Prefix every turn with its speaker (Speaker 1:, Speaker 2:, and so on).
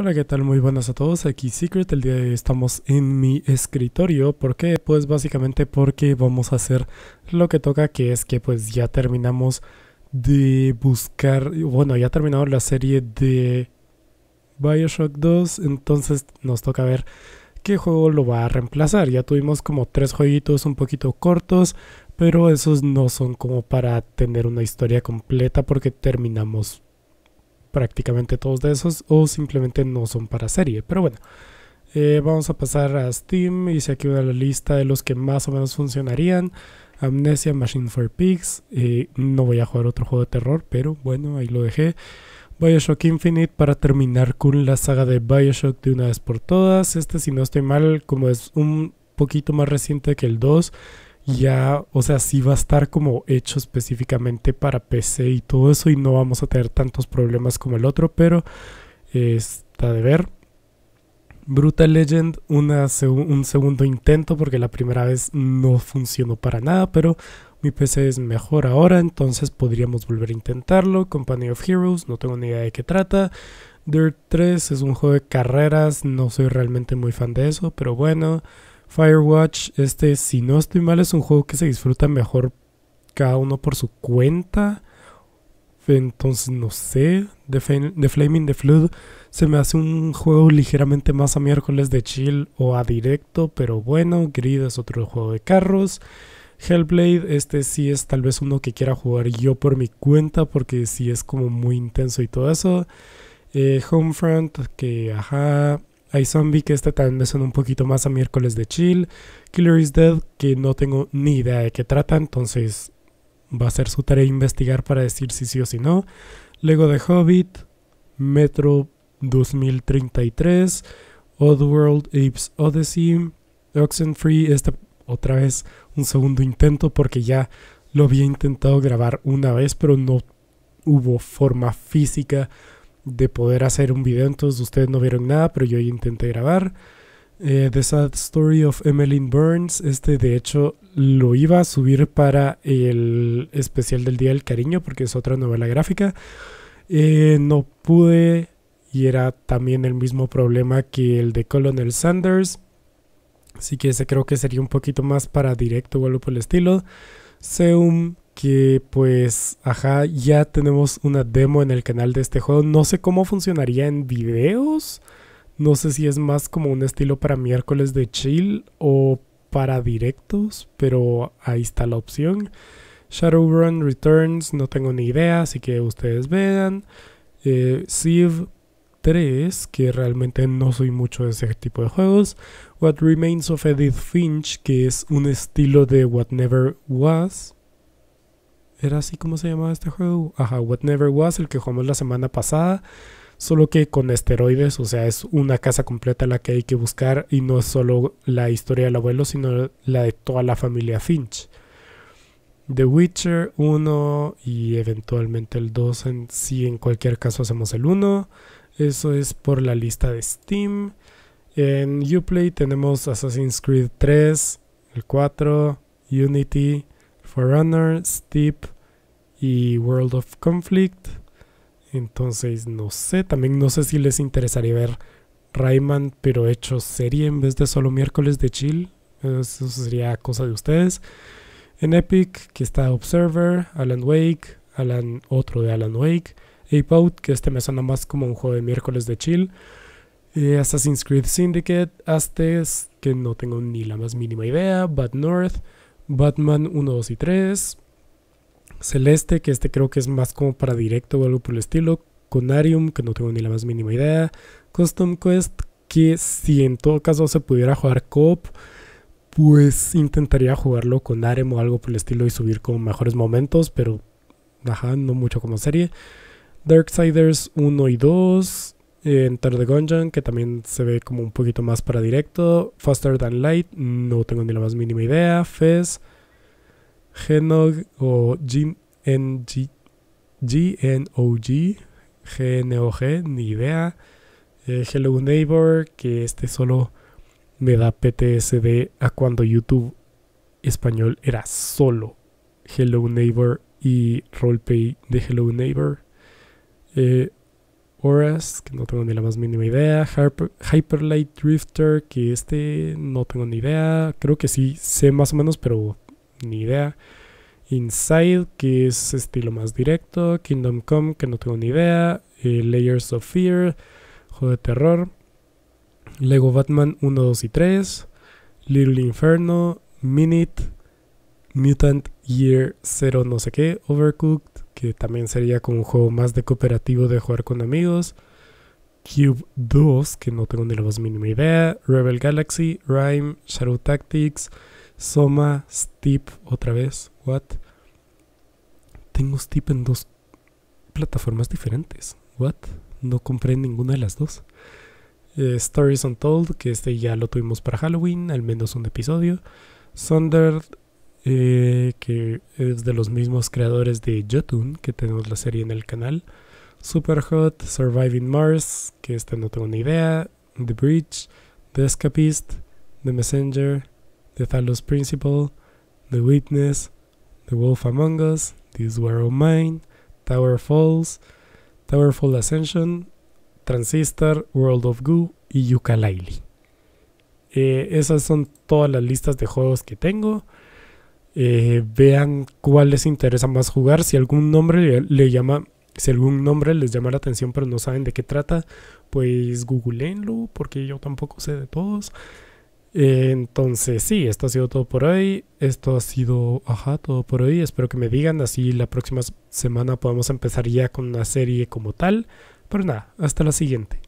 Speaker 1: Hola, ¿qué tal? Muy buenas a todos, aquí Secret, el día de hoy estamos en mi escritorio, ¿por qué? Pues básicamente porque vamos a hacer lo que toca, que es que pues ya terminamos de buscar, bueno, ya ha terminado la serie de Bioshock 2, entonces nos toca ver qué juego lo va a reemplazar, ya tuvimos como tres jueguitos un poquito cortos, pero esos no son como para tener una historia completa porque terminamos prácticamente todos de esos o simplemente no son para serie. Pero bueno, eh, vamos a pasar a Steam. Hice aquí una lista de los que más o menos funcionarían. Amnesia, Machine for Pigs. Eh, no voy a jugar otro juego de terror, pero bueno, ahí lo dejé. Bioshock Infinite para terminar con la saga de Bioshock de una vez por todas. Este, si no estoy mal, como es un poquito más reciente que el 2, ya, o sea, sí va a estar como hecho específicamente para PC y todo eso y no vamos a tener tantos problemas como el otro, pero está de ver. Brutal Legend, un segundo intento porque la primera vez no funcionó para nada, pero mi PC es mejor ahora, entonces podríamos volver a intentarlo. Company of Heroes, no tengo ni idea de qué trata. Dirt 3 es un juego de carreras, no soy realmente muy fan de eso, pero bueno. Firewatch, este, si no estoy mal, es un juego que se disfruta mejor cada uno por su cuenta. Entonces, no sé. The, Flaming The Flood se me hace un juego ligeramente más a miércoles de chill o a directo, pero bueno, Grid es otro juego de carros. Hellblade, este sí es tal vez uno que quiera jugar yo por mi cuenta, porque si es como muy intenso y todo eso. Eh, Homefront, que ajá, zombie que esta también me suena un poquito más a miércoles de chill. Killer is Dead, que no tengo ni idea de qué trata, entonces va a ser su tarea investigar para decir si sí o si no. Lego de Hobbit, Metro 2033, Oddworld Apes Odyssey, Oxenfree, esta otra vez un segundo intento porque ya lo había intentado grabar una vez, pero no hubo forma física de poder hacer un video, entonces ustedes no vieron nada, pero yo intenté grabar. Eh, The Sad Story of Emmeline Burns, este de hecho lo iba a subir para el especial del Día del Cariño, porque es otra novela gráfica. Eh, no pude y era también el mismo problema que el de Colonel Sanders. Así que ese creo que sería un poquito más para directo o algo por el estilo. Seum que pues, ajá, ya tenemos una demo en el canal de este juego. No sé cómo funcionaría en videos. No sé si es más como un estilo para miércoles de chill o para directos, pero ahí está la opción. Shadowrun Returns, no tengo ni idea, así que ustedes vean. Eh, 3, que realmente no soy mucho de ese tipo de juegos. What Remains of Edith Finch, que es un estilo de What Never Was. Era así como se llamaba este juego. Ajá, What Never Was, el que jugamos la semana pasada. Solo que con esteroides, o sea, es una casa completa la que hay que buscar. Y no es solo la historia del abuelo, sino la de toda la familia Finch. The Witcher 1 y eventualmente el 2. En, si en cualquier caso hacemos el 1. Eso es por la lista de Steam. En Uplay tenemos Assassin's Creed 3, el 4, Unity. Runner, Steep y World of Conflict. Entonces, no sé, también no sé si les interesaría ver Rayman, pero hecho serie en vez de solo miércoles de chill. Eso sería cosa de ustedes. En Epic, que está Observer, Alan Wake, Alan, otro de Alan Wake, Ape Out, que este me suena más como un juego de miércoles de chill. Eh, Assassin's Creed Syndicate, Astes que no tengo ni la más mínima idea, Bad North, Batman 1, 2 y 3. Celeste, que este creo que es más como para directo o algo por el estilo. Conarium, que no tengo ni la más mínima idea. Custom Quest, que si en todo caso se pudiera jugar cop pues intentaría jugarlo con Arem o algo por el estilo y subir con mejores momentos, pero ajá, no mucho como serie. Darksiders 1 y 2. Enter the Gungeon, que también se ve como un poquito más para directo. Faster Than Light, no tengo ni la más mínima idea. Fez, Genog o g G-N-O-G, ni idea. Eh, Hello Neighbor, que este solo me da PTSD a cuando YouTube español era solo Hello Neighbor y Roleplay de Hello Neighbor. Eh, Horus, que no tengo ni la más mínima idea. Hyper, Hyperlight Drifter, que este no tengo ni idea. Creo que sí sé más o menos, pero ni idea. Inside, que es estilo más directo. Kingdom Come, que no tengo ni idea. Eh, Layers of Fear, juego de terror. Lego Batman 1, 2 y 3. Little Inferno, Minute, Mutant Year 0 no sé qué, Overcooked, que también sería como un juego más de cooperativo de jugar con amigos. Cube 2, que no tengo ni la más mínima idea. Rebel Galaxy, Rhyme, Shadow Tactics, Soma, Steep, otra vez, what? Tengo Steep en dos plataformas diferentes, what? No compré ninguna de las dos. Eh, Stories Untold, que este ya lo tuvimos para Halloween, al menos un episodio. Thunder... Eh, que es de los mismos creadores de Jotun, que tenemos la serie en el canal. Superhot, Surviving Mars, que esta no tengo ni idea, The Bridge, The Escapist, The Messenger, The Thalos Principle, The Witness, The Wolf Among Us, This War of Mine, Tower Falls, Towerfall Ascension, Transistor, World of Goo y yooka eh, esas son todas las listas de juegos que tengo. Eh, vean cuál les interesa más jugar, si algún nombre le, llama, si algún nombre les llama la atención pero no saben de qué trata, pues googleenlo porque yo tampoco sé de todos. Eh, entonces sí, esto ha sido todo por hoy, esto ha sido, ajá, todo por hoy, espero que me digan, así la próxima semana podemos empezar ya con una serie como tal, pero nada, hasta la siguiente.